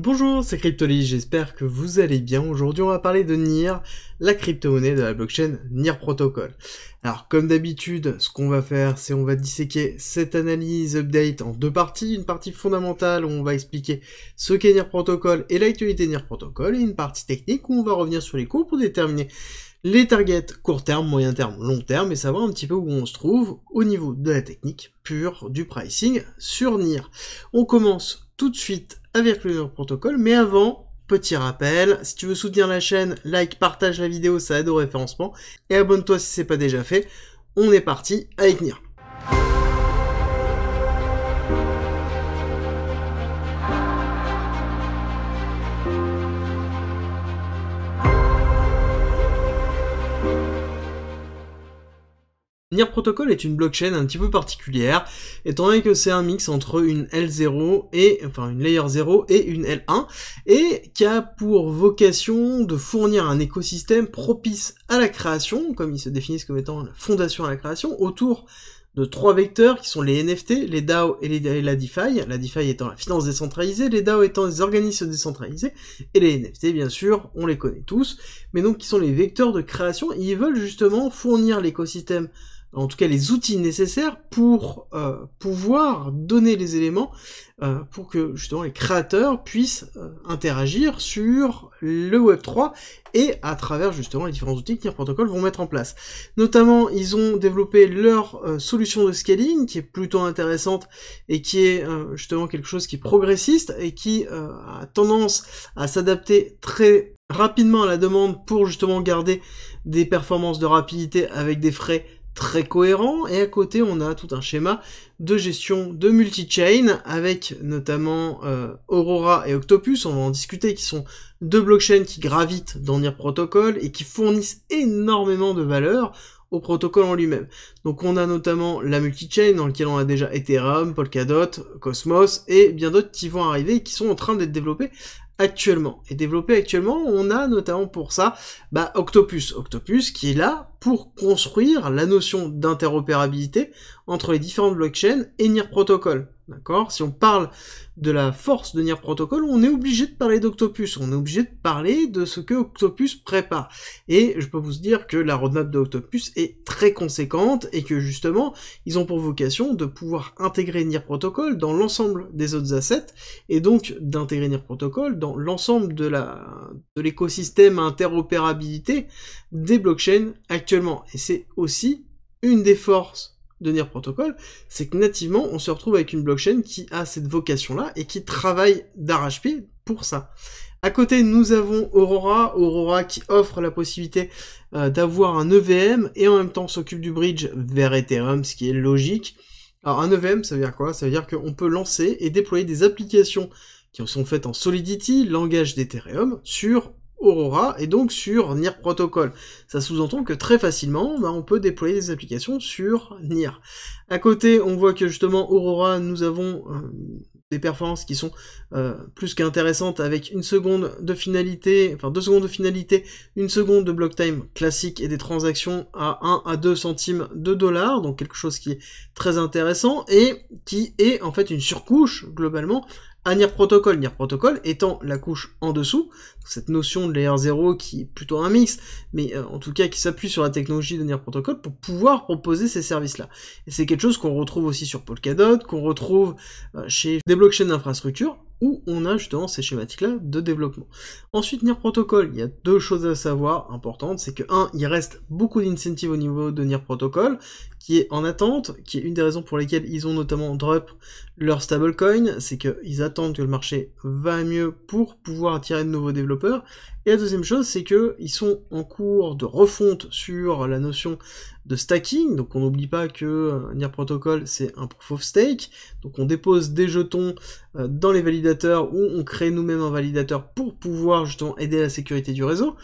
Bonjour, c'est Cryptoly, j'espère que vous allez bien. Aujourd'hui, on va parler de NIR, la crypto-monnaie de la blockchain NIR Protocol. Alors, comme d'habitude, ce qu'on va faire, c'est on va disséquer cette analyse update en deux parties. Une partie fondamentale où on va expliquer ce qu'est NIR Protocol et l'actualité NIR Protocol, et une partie technique où on va revenir sur les cours pour déterminer les targets court terme, moyen terme, long terme et savoir un petit peu où on se trouve au niveau de la technique pure du pricing sur NIR. On commence tout de suite avec le protocole. Mais avant, petit rappel, si tu veux soutenir la chaîne, like, partage la vidéo, ça aide au référencement. Et abonne-toi si c'est pas déjà fait. On est parti allez NIR. protocole Protocol est une blockchain un petit peu particulière, étant donné que c'est un mix entre une L0 et, enfin une Layer 0 et une L1, et qui a pour vocation de fournir un écosystème propice à la création, comme ils se définissent comme étant la fondation à la création, autour de trois vecteurs qui sont les NFT, les DAO et, les, la DeFi, la DeFi étant la finance décentralisée, les DAO étant les organismes décentralisés, et les NFT bien sûr, on les connaît tous, mais donc qui sont les vecteurs de création, ils veulent justement fournir l'écosystème en tout cas les outils nécessaires pour euh, pouvoir donner les éléments euh, pour que justement les créateurs puissent euh, interagir sur le Web3 et à travers justement les différents outils que Near Protocol vont mettre en place. Notamment, ils ont développé leur solution de scaling qui est plutôt intéressante et qui est justement quelque chose qui est progressiste et qui a tendance à s'adapter très rapidement à la demande pour justement garder des performances de rapidité avec des frais très cohérent, et à côté on a tout un schéma de gestion de multi-chain, avec notamment euh, Aurora et Octopus, on va en discuter, qui sont deux blockchains qui gravitent dans NIR Protocol et qui fournissent énormément de valeur au protocole en lui-même. Donc on a notamment la multi-chain dans laquelle on a déjà Ethereum, Polkadot, Cosmos et bien d'autres qui vont arriver qui sont en train d'être développés actuellement. Et développés actuellement, on a notamment pour ça bah, Octopus. Octopus qui est là pour construire la notion d'interopérabilité entre les différentes blockchains et NIR Protocol. D'accord Si on parle de la force de NIR Protocol, on est obligé de parler d'Octopus, on est obligé de parler de ce que Octopus prépare. Et je peux vous dire que la roadmap d'Octopus est très conséquente et que justement, ils ont pour vocation de pouvoir intégrer NIR Protocol dans l'ensemble des autres assets et donc d'intégrer NIR Protocol dans l'ensemble de l'écosystème interopérabilité des blockchains actuelles. Et c'est aussi une des forces de Nir Protocol, c'est que nativement, on se retrouve avec une blockchain qui a cette vocation-là et qui travaille d'arrache-pied pour ça. À côté, nous avons Aurora, Aurora qui offre la possibilité euh, d'avoir un EVM et en même temps s'occupe du bridge vers Ethereum, ce qui est logique. Alors un EVM, ça veut dire quoi Ça veut dire qu'on peut lancer et déployer des applications qui sont faites en Solidity, langage d'Ethereum, sur Aurora et donc sur NIR Protocol. Ça sous-entend que très facilement, bah, on peut déployer des applications sur NIR. À côté, on voit que justement Aurora, nous avons euh, des performances qui sont euh, plus qu'intéressantes avec une seconde de finalité, enfin deux secondes de finalité, une seconde de block time classique et des transactions à 1 à 2 centimes de dollars, donc quelque chose qui est très intéressant et qui est en fait une surcouche globalement un NIR Protocol. NIR Protocol étant la couche en dessous, cette notion de Layer 0 qui est plutôt un mix, mais euh, en tout cas qui s'appuie sur la technologie de NIR Protocol pour pouvoir proposer ces services-là. Et c'est quelque chose qu'on retrouve aussi sur Polkadot, qu'on retrouve euh, chez des blockchains d'infrastructure, où on a justement ces schématiques-là de développement. Ensuite, NIR Protocol, il y a deux choses à savoir importantes, c'est que 1, il reste beaucoup d'incentives au niveau de NIR Protocol, qui est en attente, qui est une des raisons pour lesquelles ils ont notamment drop leur stablecoin, c'est qu'ils attendent que le marché va mieux pour pouvoir attirer de nouveaux développeurs. Et la deuxième chose, c'est qu'ils sont en cours de refonte sur la notion de stacking, donc on n'oublie pas que euh, Nier Protocol c'est un proof of stake, donc on dépose des jetons euh, dans les validateurs ou on crée nous-mêmes un validateur pour pouvoir justement aider la sécurité du réseau,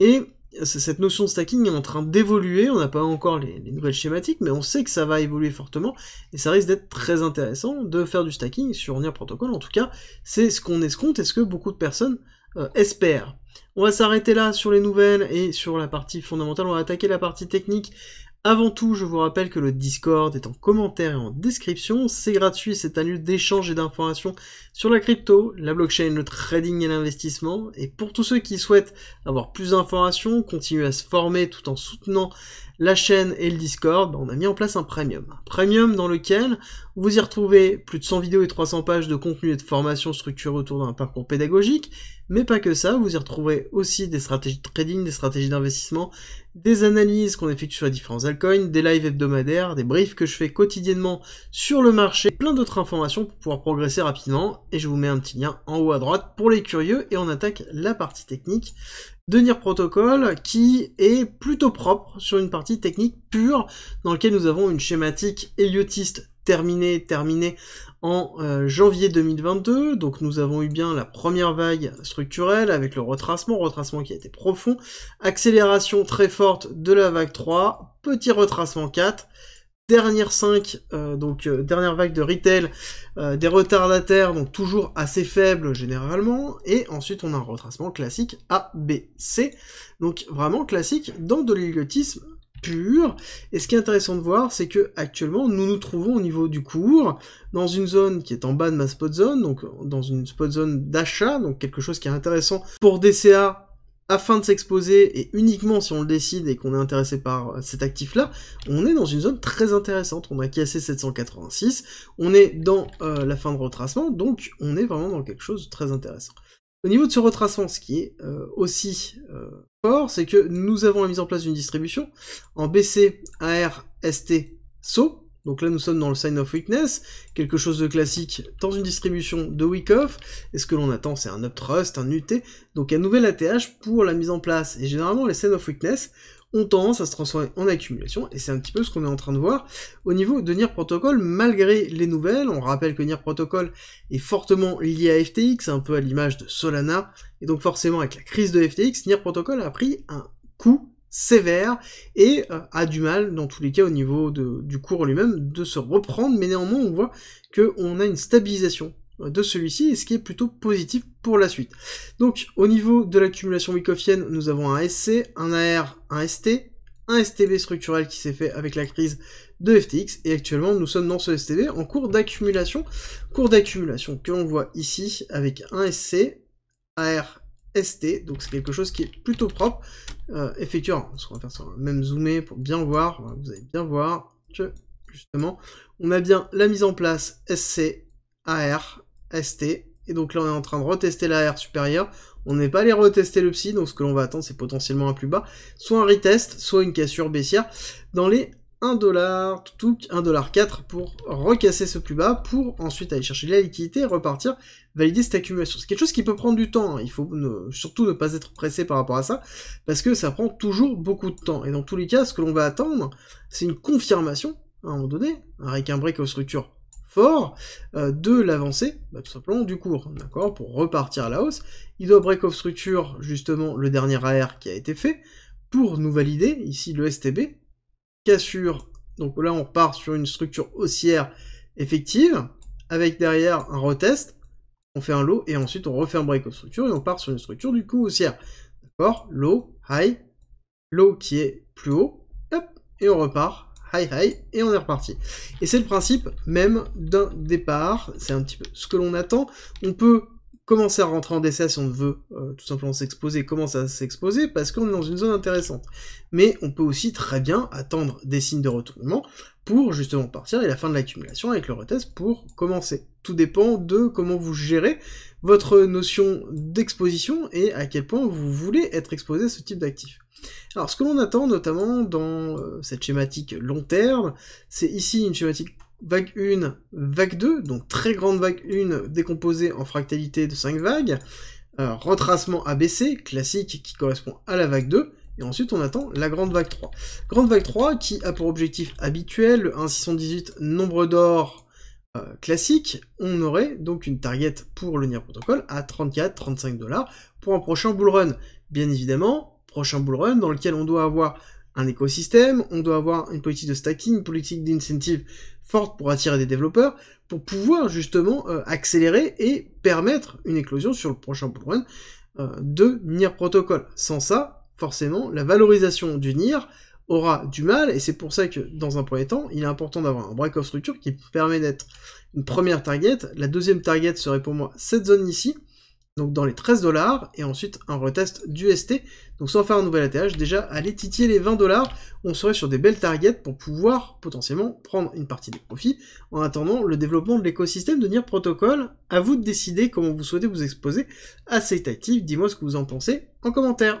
et cette notion de stacking est en train d'évoluer, on n'a pas encore les, nouvelles schématiques, mais on sait que ça va évoluer fortement, et ça risque d'être très intéressant de faire du stacking sur Nier Protocol, en tout cas, c'est ce qu'on escompte, et ce que beaucoup de personnes euh, espèrent. On va s'arrêter là sur les nouvelles et sur la partie fondamentale, on va attaquer la partie technique, avant tout, je vous rappelle que le Discord est en commentaire et en description. C'est gratuit, c'est un lieu d'échange et d'information sur la crypto, la blockchain, le trading et l'investissement. Et pour tous ceux qui souhaitent avoir plus d'informations, continuer à se former tout en soutenant la chaîne et le Discord, on a mis en place un premium. Un premium dans lequel vous y retrouvez plus de 100 vidéos et 300 pages de contenu et de formation structurée autour d'un parcours pédagogique, mais pas que ça, vous y retrouvez aussi des stratégies de trading, des stratégies d'investissement, des analyses qu'on effectue sur les différents altcoins, des lives hebdomadaires, des briefs que je fais quotidiennement sur le marché, plein d'autres informations pour pouvoir progresser rapidement, et je vous mets un petit lien en haut à droite pour les curieux, et on attaque la partie technique de protocole qui est plutôt propre sur une partie technique pure dans laquelle nous avons une schématique héliotiste terminée, terminée en euh, janvier 2022. Donc nous avons eu bien la première vague structurelle avec le retracement, retracement qui a été profond, accélération très forte de la vague 3, petit retracement 4 dernière 5, euh, donc euh, dernière vague de retail, euh, des retardataires, donc toujours assez faibles généralement, et ensuite on a un retracement classique A, B, C, donc vraiment classique dans de l'illiotisme pur, et ce qui est intéressant de voir, c'est que actuellement nous nous trouvons au niveau du cours, dans une zone qui est en bas de ma spot zone, donc dans une spot zone d'achat, donc quelque chose qui est intéressant pour DCA afin de s'exposer et uniquement si on le décide et qu'on est intéressé par euh, cet actif-là, on est dans une zone très intéressante. On a cassé 786, on est dans euh, la fin de retracement, donc on est vraiment dans quelque chose de très intéressant. Au niveau de ce retracement, ce qui est euh, aussi fort, c'est que nous avons la mise en place d'une distribution en BC, AR, ST, SO, donc là, nous sommes dans le sign of weakness, quelque chose de classique dans une distribution de week off. Et ce que l'on attend, c'est un uptrust, un UT, donc un nouvel ATH pour la mise en place. Et généralement, les sign of weakness ont tendance à se transformer en accumulation, et c'est un petit peu ce qu'on est en train de voir au niveau de Nier Protocol, malgré les nouvelles. On rappelle que Nier Protocol est fortement lié à FTX, un peu à l'image de Solana, et donc forcément avec la crise de FTX, Nier Protocol a pris un coup sévère et euh, a du mal, dans tous les cas, au niveau de, du cours lui-même, de se reprendre. Mais néanmoins, on voit qu'on a une stabilisation euh, de celui-ci, et ce qui est plutôt positif pour la suite. Donc, au niveau de l'accumulation Wyckoffienne, nous avons un SC, un AR, un ST, un STB structurel qui s'est fait avec la crise de FTX, et actuellement, nous sommes dans ce STB en cours d'accumulation, cours d'accumulation que l'on voit ici avec un SC, AR ST, donc c'est quelque chose qui est plutôt propre. Euh, effectivement, va faire ça, même zoomer pour bien voir, vous allez bien voir que, justement, on a bien la mise en place SC, AR, ST, et donc là on est en train de retester l'AR supérieure, on n'est pas allé retester le psy, donc ce que l'on va attendre c'est potentiellement un plus bas, soit un retest, soit une cassure baissière dans les 1 dollar, tout 1 dollar 4 pour recasser ce plus bas, pour ensuite aller chercher la liquidité, repartir, valider cette accumulation. C'est quelque chose qui peut prendre du temps, hein. il faut surtout ne pas être pressé par rapport à ça, parce que ça prend toujours beaucoup de temps. Et dans tous les cas, ce que l'on va attendre, c'est une confirmation, à un moment donné, avec un break of structure fort euh, de l'avancée, bah, tout simplement du cours, d'accord, pour repartir à la hausse. Il doit break of structure, justement, le dernier AR qui a été fait, pour nous valider ici le STB, cassure. Donc là, on repart sur une structure haussière effective, avec derrière un retest, on fait un low, et ensuite on refait un break aux structure, et on part sur une structure du coup haussière. D'accord Low, high, low qui est plus haut, hop, et on repart, high, high, et on est reparti. Et c'est le principe même d'un départ, c'est un petit peu ce que l'on attend. On peut commencer à rentrer en décès si on veut euh, tout simplement s'exposer, commence à s'exposer parce qu'on est dans une zone intéressante. Mais on peut aussi très bien attendre des signes de retournement pour justement partir et la fin de l'accumulation avec le retest pour commencer. Tout dépend de comment vous gérez votre notion d'exposition et à quel point vous voulez être exposé à ce type d'actif. Alors ce que l'on attend notamment dans euh, cette schématique long terme, c'est ici une schématique vague 1, vague 2, donc très grande vague 1 décomposée en fractalité de 5 vagues, euh, retracement ABC, classique, qui correspond à la vague 2, et ensuite on attend la grande vague 3. Grande vague 3 qui a pour objectif habituel le 1618 nombre d'or euh, classique, on aurait donc une target pour le NIR protocole à 34-35 dollars pour un prochain bull run. Bien évidemment, prochain bull run dans lequel on doit avoir un écosystème, on doit avoir une politique de stacking, une politique d'incentive forte pour attirer des développeurs, pour pouvoir justement euh, accélérer et permettre une éclosion sur le prochain point euh, de NIR Protocol. Sans ça, forcément, la valorisation du NIR aura du mal, et c'est pour ça que dans un premier temps, il est important d'avoir un break of structure qui permet d'être une première target. La deuxième target serait pour moi cette zone ici, donc dans les 13 dollars, et ensuite un retest ST donc sans faire un nouvel ATH, déjà à titiller les 20 dollars, on serait sur des belles targets pour pouvoir potentiellement prendre une partie des profits, en attendant le développement de l'écosystème de NIR Protocol, à vous de décider comment vous souhaitez vous exposer à cet actif, dis-moi ce que vous en pensez en commentaire.